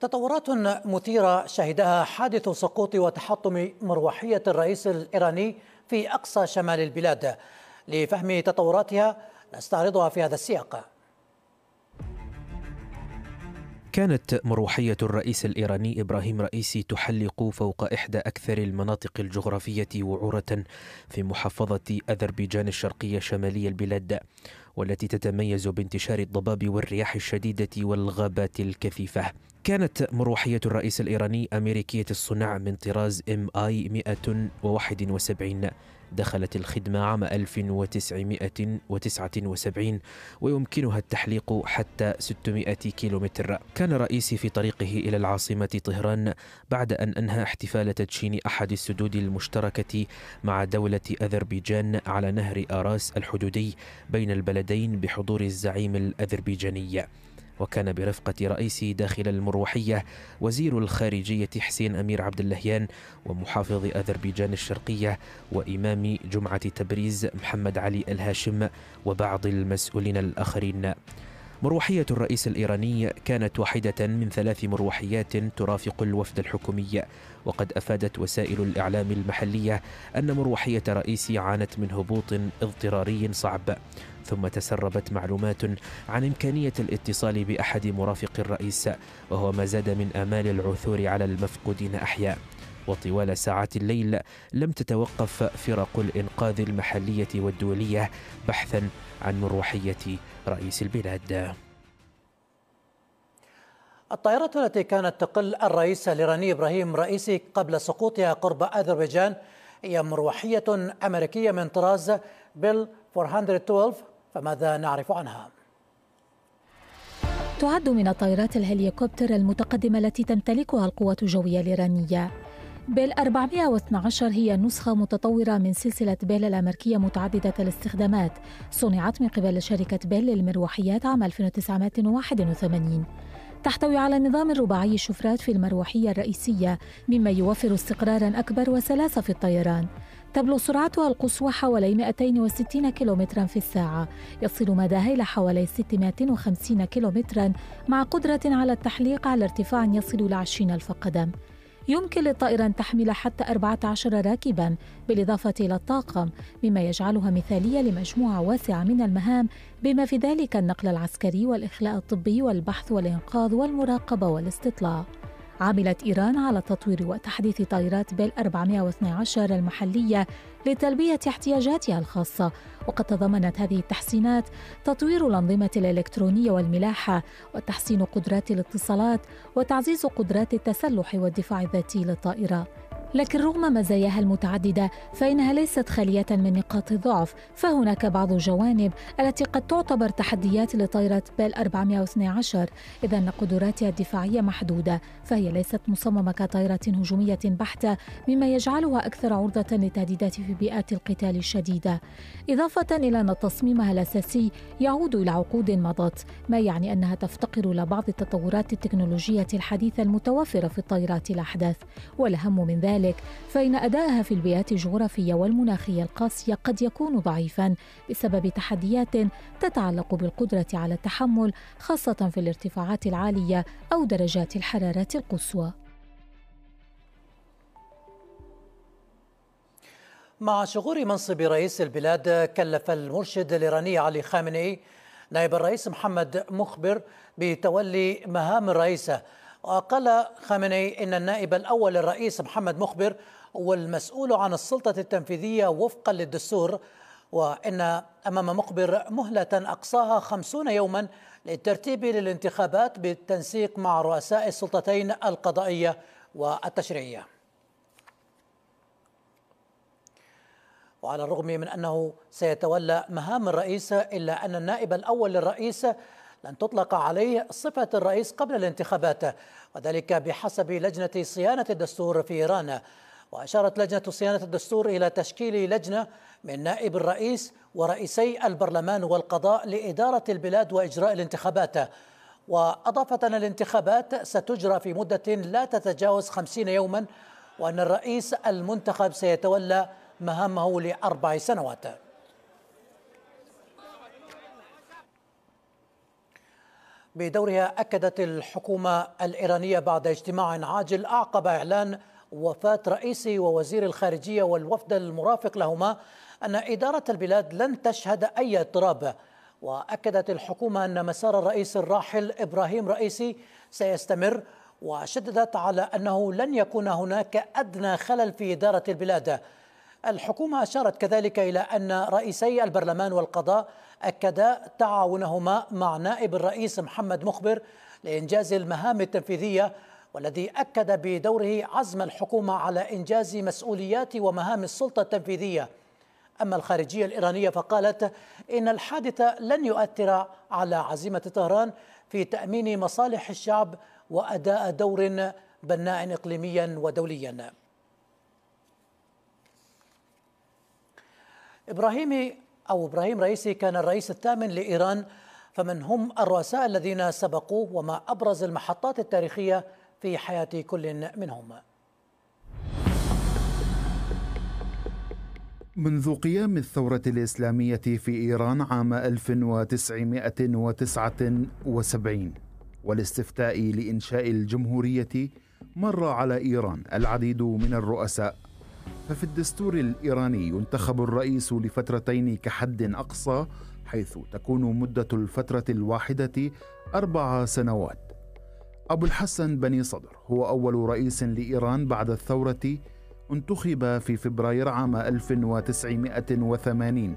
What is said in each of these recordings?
تطورات مثيرة شهدها حادث سقوط وتحطم مروحية الرئيس الإيراني في أقصى شمال البلاد لفهم تطوراتها نستعرضها في هذا السياق كانت مروحية الرئيس الإيراني إبراهيم رئيسي تحلق فوق إحدى أكثر المناطق الجغرافية وعورة في محافظة أذربيجان الشرقية شمالي البلاد والتي تتميز بانتشار الضباب والرياح الشديدة والغابات الكثيفة كانت مروحية الرئيس الإيراني أمريكية الصنع من طراز ام اي 171 دخلت الخدمة عام 1979 ويمكنها التحليق حتى 600 كيلومتر كان رئيسي في طريقه إلى العاصمة طهران بعد أن أنهى احتفال تدشين أحد السدود المشتركة مع دولة أذربيجان على نهر آراس الحدودي بين البلدين البلدين بحضور الزعيم الأذربيجاني وكان برفقة رئيس داخل المروحية وزير الخارجية حسين أمير عبد اللهيان ومحافظ أذربيجان الشرقية وإمام جمعة تبريز محمد علي الهاشم وبعض المسؤولين الآخرين مروحية الرئيس الإيراني كانت واحدة من ثلاث مروحيات ترافق الوفد الحكومي وقد أفادت وسائل الإعلام المحلية أن مروحية رئيسي عانت من هبوط اضطراري صعب ثم تسربت معلومات عن إمكانية الاتصال بأحد مرافق الرئيس وهو ما زاد من آمال العثور على المفقودين أحياء وطوال ساعات الليل لم تتوقف فرق الإنقاذ المحلية والدولية بحثا عن مروحية رئيس البلاد الطائرة التي كانت تقل الرئيس الإيراني إبراهيم رئيسي قبل سقوطها قرب أذربيجان هي مروحية أمريكية من طراز بيل 412 فماذا نعرف عنها؟ تعد من الطائرات الهليكوبتر المتقدمة التي تمتلكها القوات الجوية الإيرانية بيل 412 هي نسخة متطورة من سلسلة بيل الأمريكية متعددة الاستخدامات صنعت من قبل شركة بيل للمروحيات عام 1981 تحتوي على نظام رباعي الشفرات في المروحية الرئيسية مما يوفر استقرارا أكبر وسلاسة في الطيران تبلغ سرعتها القصوى حوالي 260 كيلومترا في الساعة يصل مداها إلى حوالي 650 كيلومترا مع قدرة على التحليق على ارتفاع يصل إلى 20 ألف قدم يمكن للطائرة أن تحمل حتى 14 راكبا بالإضافة إلى الطاقم مما يجعلها مثالية لمجموعة واسعة من المهام بما في ذلك النقل العسكري والإخلاء الطبي والبحث والإنقاذ والمراقبة والاستطلاع عملت إيران على تطوير وتحديث طائرات بيل 412 المحلية لتلبية احتياجاتها الخاصة وقد تضمنت هذه التحسينات تطوير الأنظمة الإلكترونية والملاحة وتحسين قدرات الاتصالات وتعزيز قدرات التسلح والدفاع الذاتي للطائرة لكن رغم مزاياها المتعددة فإنها ليست خالية من نقاط الضعف فهناك بعض الجوانب التي قد تعتبر تحديات لطائرة بال 412 إذ أن قدراتها الدفاعية محدودة فهي ليست مصممة كطائرة هجومية بحتة مما يجعلها أكثر عرضة للتهديدات في بيئات القتال الشديدة إضافة إلى أن تصميمها الأساسي يعود إلى عقود مضت ما يعني أنها تفتقر لبعض التطورات التكنولوجية الحديثة المتوفرة في الطائرات الأحدث والأهم من ذلك ذلك فإن أداءها في البيئات الجغرافية والمناخية القاسية قد يكون ضعيفا بسبب تحديات تتعلق بالقدرة على التحمل خاصة في الارتفاعات العالية أو درجات الحرارة القصوى. مع شغور منصب رئيس البلاد كلف المرشد الإيراني علي خامنئي نائب الرئيس محمد مخبر بتولي مهام الرئيسه وقال خامنئي إن النائب الأول للرئيس محمد مخبر هو المسؤول عن السلطة التنفيذية وفقا للدستور وإن أمام مخبر مهلة أقصاها خمسون يوما للترتيب للانتخابات بالتنسيق مع رؤساء السلطتين القضائية والتشريعية وعلى الرغم من أنه سيتولى مهام الرئيس إلا أن النائب الأول للرئيس لن تطلق عليه صفة الرئيس قبل الانتخابات وذلك بحسب لجنة صيانة الدستور في إيران وأشارت لجنة صيانة الدستور إلى تشكيل لجنة من نائب الرئيس ورئيسي البرلمان والقضاء لإدارة البلاد وإجراء الانتخابات وأضافت أن الانتخابات ستجرى في مدة لا تتجاوز خمسين يوما وأن الرئيس المنتخب سيتولى مهامه لأربع سنوات بدورها أكدت الحكومة الإيرانية بعد اجتماع عاجل أعقب إعلان وفاة رئيس ووزير الخارجية والوفد المرافق لهما أن إدارة البلاد لن تشهد أي اضطراب وأكدت الحكومة أن مسار الرئيس الراحل إبراهيم رئيسي سيستمر وشددت على أنه لن يكون هناك أدنى خلل في إدارة البلاد الحكومة أشارت كذلك إلى أن رئيسي البرلمان والقضاء أكدا تعاونهما مع نائب الرئيس محمد مخبر لإنجاز المهام التنفيذية والذي أكد بدوره عزم الحكومة على إنجاز مسؤوليات ومهام السلطة التنفيذية أما الخارجية الإيرانية فقالت إن الحادث لن يؤثر على عزيمة طهران في تأمين مصالح الشعب وأداء دور بناء إقليميا ودوليا إبراهيمي أو إبراهيم رئيسي كان الرئيس الثامن لإيران فمن هم الرؤساء الذين سبقوه وما أبرز المحطات التاريخية في حياة كل منهم منذ قيام الثورة الإسلامية في إيران عام 1979 والاستفتاء لإنشاء الجمهورية مر على إيران العديد من الرؤساء ففي الدستور الإيراني ينتخب الرئيس لفترتين كحد أقصى حيث تكون مدة الفترة الواحدة أربع سنوات أبو الحسن بني صدر هو أول رئيس لإيران بعد الثورة انتخب في فبراير عام 1980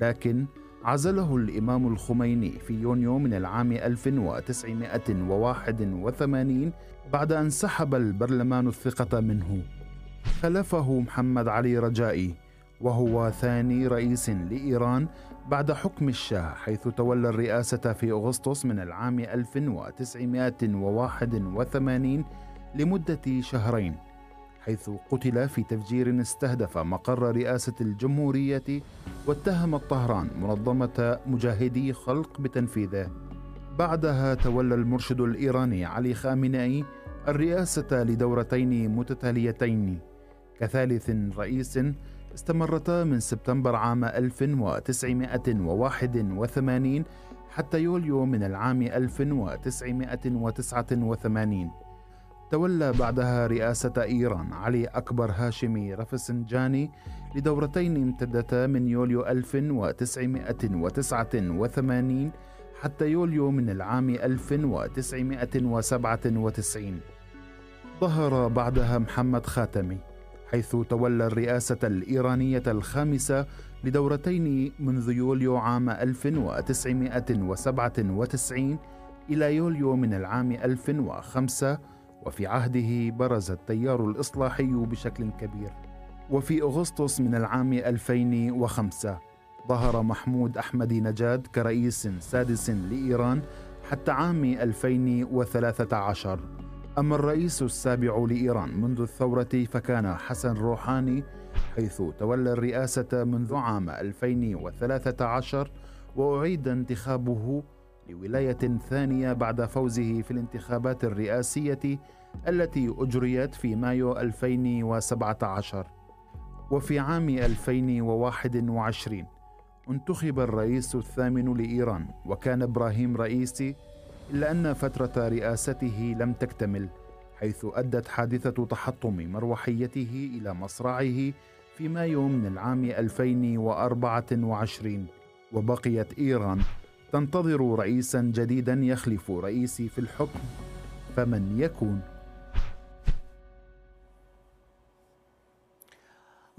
لكن عزله الإمام الخميني في يونيو من العام 1981 بعد أن سحب البرلمان الثقة منه خلفه محمد علي رجائي وهو ثاني رئيس لإيران بعد حكم الشاه حيث تولى الرئاسة في أغسطس من العام 1981 لمدة شهرين حيث قتل في تفجير استهدف مقر رئاسة الجمهورية واتهم طهران منظمة مجاهدي خلق بتنفيذه بعدها تولى المرشد الإيراني علي خامنئي الرئاسة لدورتين متتاليتين كثالث رئيس استمرتا من سبتمبر عام 1981 حتى يوليو من العام 1989 تولى بعدها رئاسة إيران علي أكبر هاشمي رفسنجاني لدورتين امتدتا من يوليو 1989 حتى يوليو من العام 1997 ظهر بعدها محمد خاتمي حيث تولى الرئاسة الإيرانية الخامسة لدورتين منذ يوليو عام 1997 إلى يوليو من العام 2005 وفي عهده برز التيار الإصلاحي بشكل كبير وفي أغسطس من العام 2005 ظهر محمود أحمدي نجاد كرئيس سادس لإيران حتى عام 2013 أما الرئيس السابع لإيران منذ الثورة فكان حسن روحاني حيث تولى الرئاسة منذ عام 2013 وأعيد انتخابه لولاية ثانية بعد فوزه في الانتخابات الرئاسية التي أجريت في مايو 2017 وفي عام 2021 انتخب الرئيس الثامن لإيران وكان إبراهيم رئيسي إلا أن فترة رئاسته لم تكتمل حيث أدت حادثة تحطم مروحيته إلى مصرعه في مايو من العام 2024 وبقيت إيران تنتظر رئيسا جديدا يخلف رئيسي في الحكم فمن يكون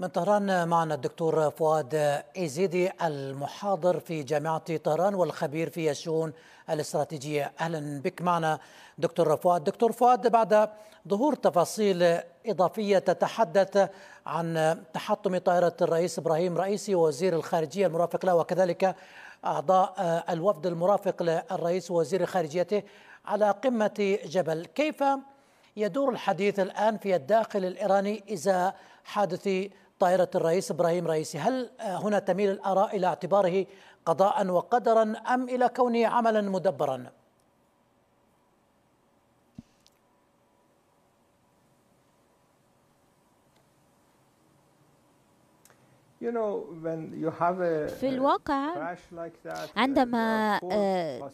من طهران معنا الدكتور فؤاد إيزيدي المحاضر في جامعة طهران والخبير في الشؤون الاستراتيجية أهلا بك معنا دكتور فؤاد دكتور فؤاد بعد ظهور تفاصيل إضافية تتحدث عن تحطم طائرة الرئيس إبراهيم رئيسي وزير الخارجية المرافق له وكذلك أعضاء الوفد المرافق للرئيس ووزير خارجيته على قمة جبل كيف يدور الحديث الآن في الداخل الإيراني إذا حادث طائرة الرئيس إبراهيم رئيسي هل آه، هنا تميل الآراء إلى اعتباره قضاء وقدرا أم إلى كونه عملا مدبرا؟ في الواقع عندما آه،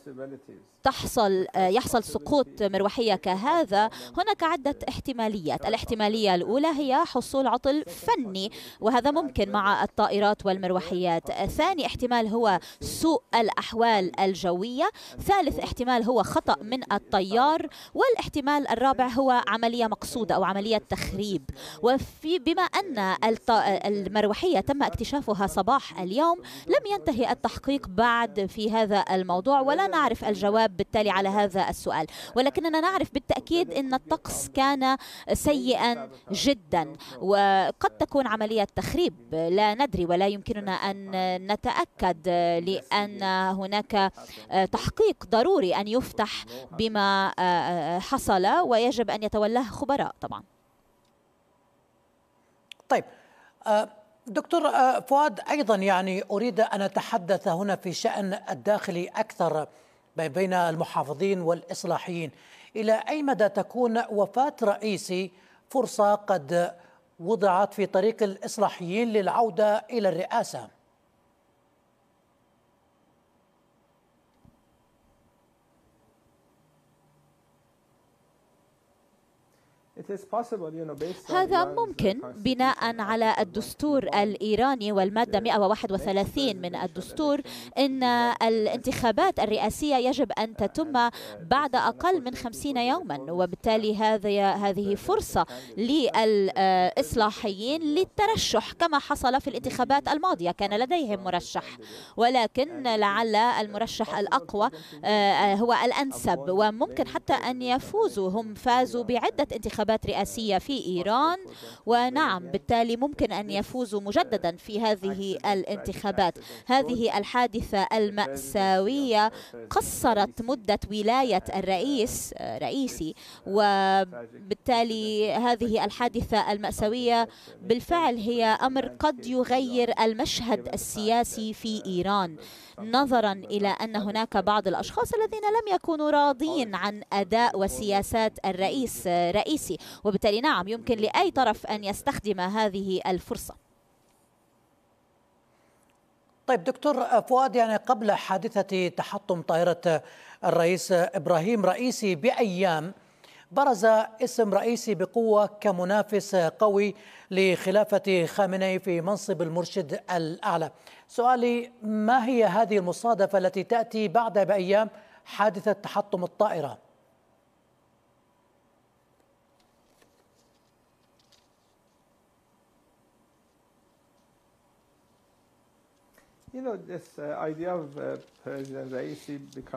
تحصل آه، يحصل سقوط مروحية كهذا هناك عدة احتماليات الاحتمالية الأولى هي حصول عطل فني وهذا ممكن مع الطائرات والمروحيات ثاني احتمال هو سوء الأحوال الجوية ثالث احتمال هو خطأ من الطيار والاحتمال الرابع هو عملية مقصودة أو عملية تخريب وفي بما أن المروحية تم تم اكتشافها صباح اليوم لم ينتهي التحقيق بعد في هذا الموضوع ولا نعرف الجواب بالتالي على هذا السؤال ولكننا نعرف بالتأكيد أن الطقس كان سيئا جدا وقد تكون عملية تخريب لا ندري ولا يمكننا أن نتأكد لأن هناك تحقيق ضروري أن يفتح بما حصل ويجب أن يتولاه خبراء طبعا طيب آه، دكتور آه، فؤاد ايضا يعني اريد ان اتحدث هنا في شان الداخلي اكثر بين المحافظين والاصلاحيين الى اي مدى تكون وفاه رئيسي فرصه قد وضعت في طريق الاصلاحيين للعوده الى الرئاسه هذا ممكن بناء على الدستور الإيراني والمادة 131 من الدستور إن الانتخابات الرئاسية يجب أن uh, تتم uh, بعد أقل من 50 يوما وبالتالي هذه هذه فرصة للإصلاحيين آه، للترشح كما حصل في الانتخابات الماضية كان لديهم مرشح ولكن لعل uh, المرشح الأقوى آه، آه، هو الأنسب وممكن حتى أن يفوزوا هم فازوا بعدة انتخابات انتخابات رئاسية في إيران ونعم بالتالي ممكن أن يفوزوا مجددا في هذه الانتخابات هذه الحادثة المأساوية قصرت مدة ولاية الرئيس رئيسي وبالتالي هذه الحادثة المأساوية بالفعل هي أمر قد يغير المشهد السياسي في إيران نظرا إلى أن هناك بعض الأشخاص الذين لم يكونوا راضين عن أداء وسياسات الرئيس رئيسي وبالتالي نعم يمكن لأي طرف أن يستخدم هذه الفرصة طيب دكتور فؤاد يعني قبل حادثة تحطم طائرة الرئيس إبراهيم رئيسي بأيام برز اسم رئيسي بقوة كمنافس قوي لخلافة خامنئي في منصب المرشد الأعلى سؤالي ما هي هذه المصادفة التي تأتي بعد بأيام حادثة تحطم الطائرة؟ Uh, uh,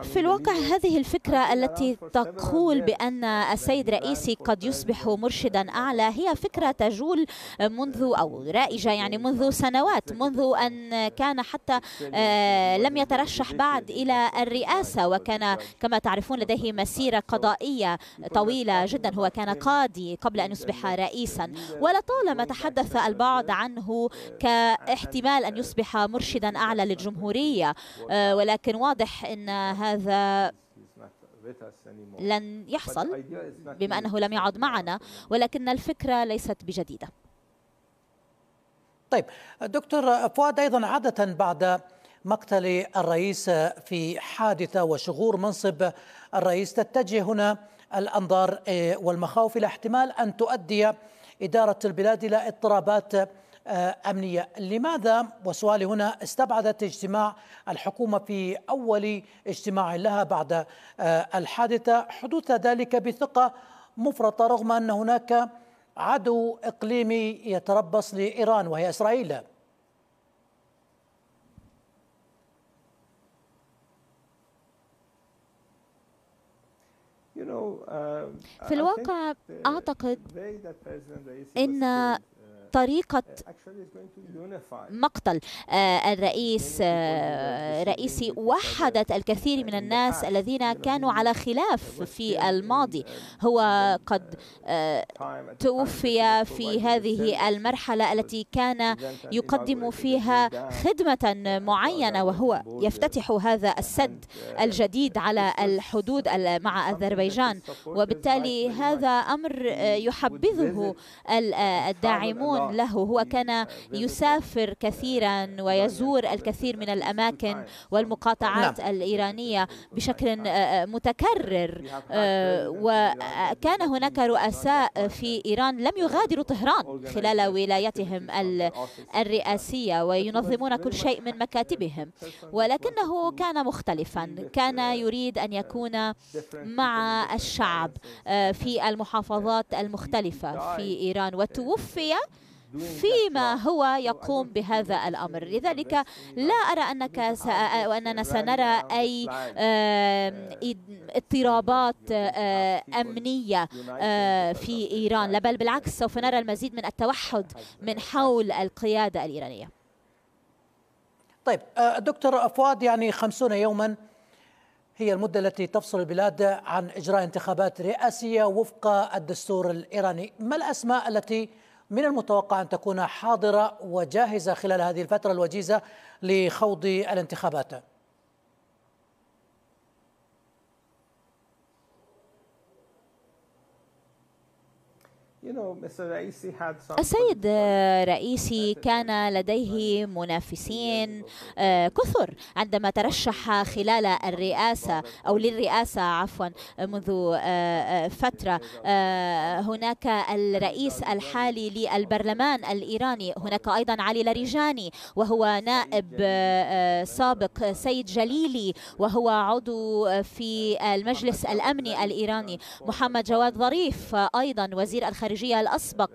في الواقع هذه الفكرة التي تقول بأن السيد رئيسي قد يصبح مرشدا أعلى هي فكرة تجول منذ أو رائجة يعني منذ سنوات منذ أن كان حتى آه، لم يترشح بعد إلى الرئاسة وكان كما تعرفون لديه مسيرة قضائية طويلة جدا هو كان قاضي قبل أن يصبح رئيسا ولطالما تحدث البعض عنه كاحتمال أن يصبح مرشدا أعلى الأعلى للجمهورية آه، ولكن واضح أن هذا لن يحصل بما أنه لم يعد معنا ولكن الفكرة ليست بجديدة طيب دكتور فؤاد أيضا عادة بعد مقتل الرئيس في حادثة وشغور منصب الرئيس تتجه هنا الأنظار آه، والمخاوف إلى احتمال أن تؤدي إدارة البلاد إلى اضطرابات آه، أمنية لماذا وسؤالي هنا استبعدت اجتماع الحكومة في أول اجتماع لها بعد آه، الحادثة حدوث ذلك بثقة مفرطة رغم أن هناك عدو إقليمي يتربص لإيران وهي إسرائيل um, في الواقع أعتقد أن طريقة مقتل آه، الرئيس آه، رئيسي وحدت الكثير من الناس الذين كانوا على خلاف في الماضي هو قد آه، توفي في هذه المرحلة التي كان يقدم فيها خدمة معينة وهو يفتتح هذا السد الجديد على الحدود مع أذربيجان وبالتالي هذا أمر يحبذه الداعمون آه. له هو كان أيوة، يسافر كثيرا ويزور الكثير من الأماكن والمقاطعات نعم. الإيرانية بشكل آه، متكرر آه، وكان هناك رؤساء في إيران لم يغادروا طهران خلال ولايتهم الرئاسية وينظمون كل شيء من مكاتبهم ولكنه كان مختلفا uh, كان يريد أن يكون مع الشعب في المحافظات المختلفة في إيران وتوفي فيما هو يقوم بهذا الأمر لذلك لا أرى أنك وأننا سنرى أي اضطرابات أمنية في إيران لا بل بالعكس سوف نرى المزيد من التوحد من حول القيادة الإيرانية طيب دكتور فؤاد يعني خمسون يوما هي المدة التي تفصل البلاد عن إجراء انتخابات رئاسية وفق الدستور الإيراني ما الأسماء التي من المتوقع أن تكون حاضرة وجاهزة خلال هذه الفترة الوجيزة لخوض الانتخابات السيد رئيسي كان لديه منافسين آه، كثر عندما ترشح خلال الرئاسة أو للرئاسة عفوا منذ آه، آه، فترة هناك الرئيس الحالي للبرلمان الإيراني هناك أيضا علي لاريجاني وهو نائب سابق سيد جليلي وهو عضو في المجلس الأمني الإيراني محمد جواد ظريف أيضا وزير الخارجية الاستراتيجية الأسبق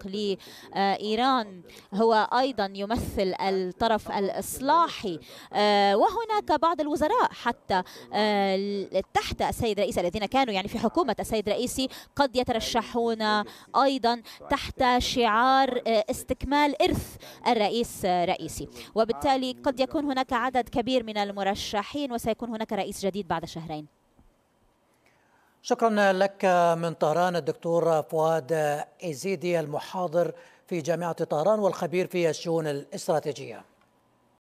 لإيران هو أيضا يمثل الطرف الإصلاحي آه، وهناك بعض الوزراء حتى آه، تحت السيد رئيسي الذين كانوا يعني في حكومة السيد رئيسي قد يترشحون أيضا تحت شعار آه، استكمال إرث الرئيس رئيسي وبالتالي قد يكون هناك عدد كبير من المرشحين وسيكون هناك رئيس جديد بعد شهرين شكرا لك من طهران الدكتور فؤاد ايزيدي المحاضر في جامعه طهران والخبير في الشؤون الاستراتيجيه